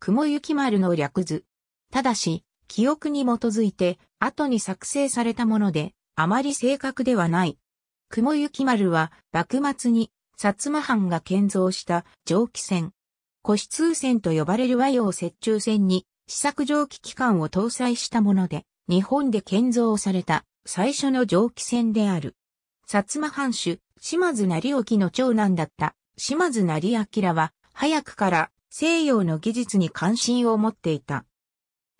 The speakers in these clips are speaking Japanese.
雲行き丸の略図。ただし、記憶に基づいて、後に作成されたもので、あまり正確ではない。雲行き丸は、幕末に、薩摩藩が建造した蒸気船。古通船と呼ばれる和洋折衷船に、試作蒸気機関を搭載したもので、日本で建造された最初の蒸気船である。薩摩藩主、島津成沖の長男だった島津成明は、早くから西洋の技術に関心を持っていた。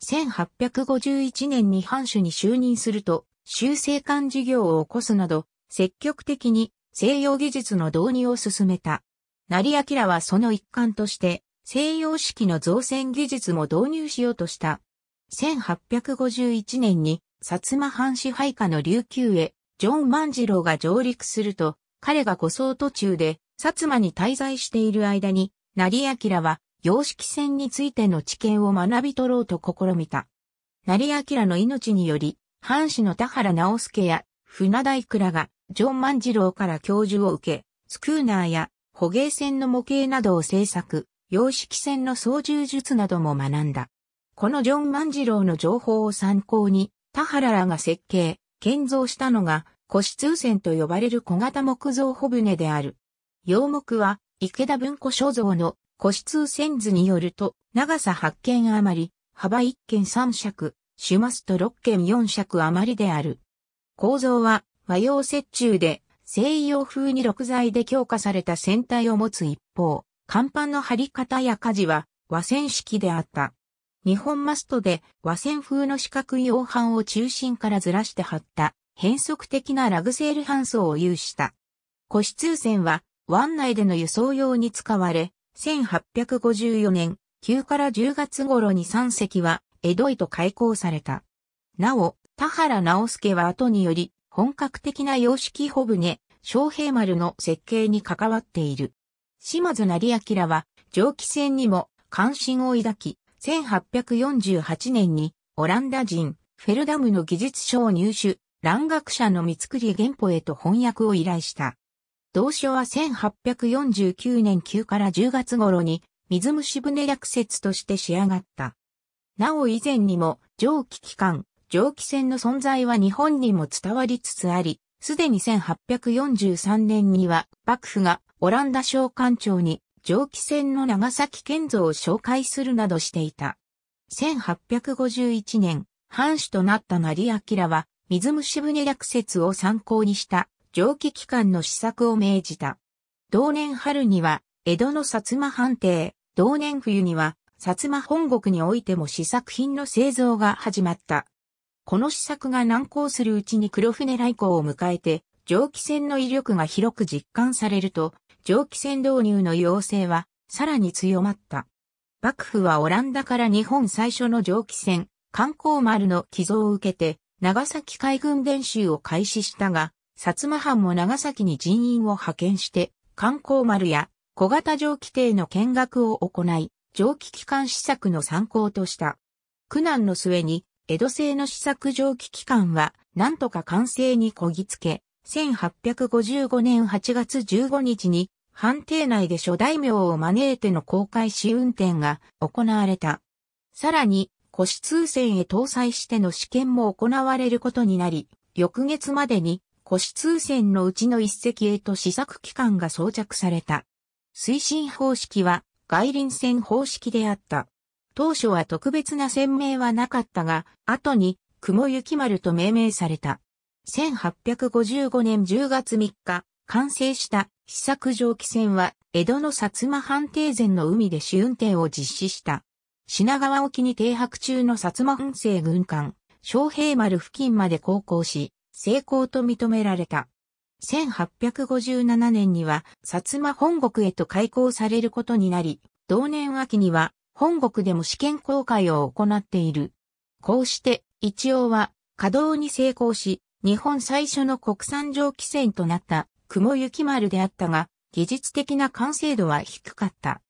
1851年に藩主に就任すると、修正官事業を起こすなど、積極的に西洋技術の導入を進めた。成明はその一環として、西洋式の造船技術も導入しようとした。1851年に、薩摩藩支配下の琉球へ、ジョン万次郎が上陸すると、彼が護送途中で、薩摩に滞在している間に、成明は、洋式船についての知見を学び取ろうと試みた。成明の命により、藩士の田原直介や船大倉が、ジョン万次郎から教授を受け、スクーナーや捕鯨船の模型などを制作、洋式船の操縦術なども学んだ。このジョン万次郎の情報を参考に、田原らが設計、建造したのが、古通船と呼ばれる小型木造帆舟である。洋木は、池田文庫所蔵の古室線図によると、長さ8件余り、幅1件3尺、シュマスト6件4尺余りである。構造は和洋折衷で、西洋風に6材で強化された船体を持つ一方、甲板の張り方や舵は和船式であった。日本マストで和船風の四角い洋板を中心からずらして張った変則的なラグセール搬送を有した。個室船は湾内での輸送用に使われ、1854年、9から10月頃に3隻は江戸へと開港された。なお、田原直助は後により、本格的な洋式帆船、昌平丸の設計に関わっている。島津成明は、蒸気船にも関心を抱き、1848年にオランダ人、フェルダムの技術書を入手、蘭学者の三つり原稿へと翻訳を依頼した。同書は1849年9から10月頃に水虫船略説として仕上がった。なお以前にも蒸気機関、蒸気船の存在は日本にも伝わりつつあり、すでに1843年には幕府がオランダ商館長に蒸気船の長崎建造を紹介するなどしていた。1851年、藩主となった成明は水虫船略説を参考にした蒸気機関の施策を命じた。同年春には、江戸の薩摩藩邸、同年冬には、薩摩本国においても試作品の製造が始まった。この試作が難航するうちに黒船来航を迎えて、蒸気船の威力が広く実感されると、蒸気船導入の要請は、さらに強まった。幕府はオランダから日本最初の蒸気船、観光丸の寄贈を受けて、長崎海軍練習を開始したが、薩摩藩も長崎に人員を派遣して、観光丸や小型蒸気艇の見学を行い、蒸気機関施策の参考とした。苦難の末に、江戸製の施策蒸気機関は、なんとか完成にこぎつけ、1855年8月15日に、藩邸内で諸大名を招いての公開試運転が行われた。さらに、腰通船へ搭載しての試験も行われることになり、翌月までに星通船のうちの一隻へと試作機関が装着された。推進方式は外輪船方式であった。当初は特別な船名はなかったが、後に雲行丸と命名された。1855年10月3日、完成した試作蒸気船は、江戸の薩摩藩邸前の海で試運転を実施した。品川沖に停泊中の薩摩本政軍艦、昌平丸付近まで航行し、成功と認められた。1857年には薩摩本国へと開港されることになり、同年秋には本国でも試験公開を行っている。こうして一応は稼働に成功し、日本最初の国産蒸気船となった雲行丸であったが、技術的な完成度は低かった。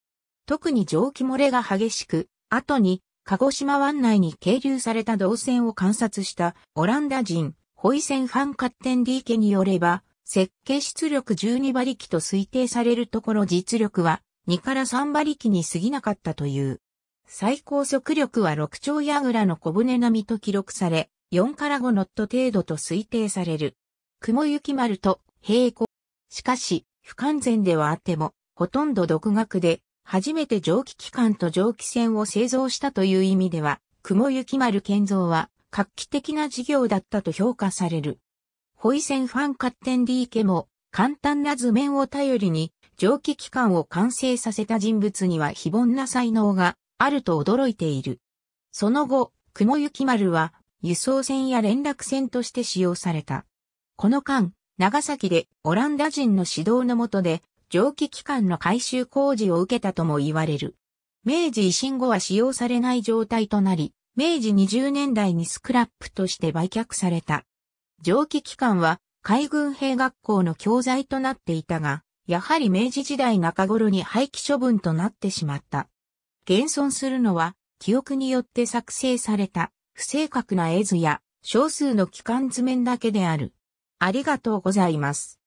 特に蒸気漏れが激しく、後に鹿児島湾内に係留された動線を観察したオランダ人ホイセンファンカッテンリーケによれば、設計出力12馬力と推定されるところ実力は2から3馬力に過ぎなかったという。最高速力は6丁矢倉の小舟並みと記録され、4から5ノット程度と推定される。雲行き丸と平行。しかし、不完全ではあっても、ほとんど独学で、初めて蒸気機関と蒸気船を製造したという意味では、雲行き丸建造は、画期的な事業だったと評価される。ホイセンファンカッテンリーケも簡単な図面を頼りに蒸気機関を完成させた人物には非凡な才能があると驚いている。その後、雲行丸は輸送船や連絡船として使用された。この間、長崎でオランダ人の指導のもとで蒸気機関の改修工事を受けたとも言われる。明治維新後は使用されない状態となり、明治20年代にスクラップとして売却された。蒸気機関は海軍兵学校の教材となっていたが、やはり明治時代中頃に廃棄処分となってしまった。現存するのは、記憶によって作成された不正確な絵図や少数の機関図面だけである。ありがとうございます。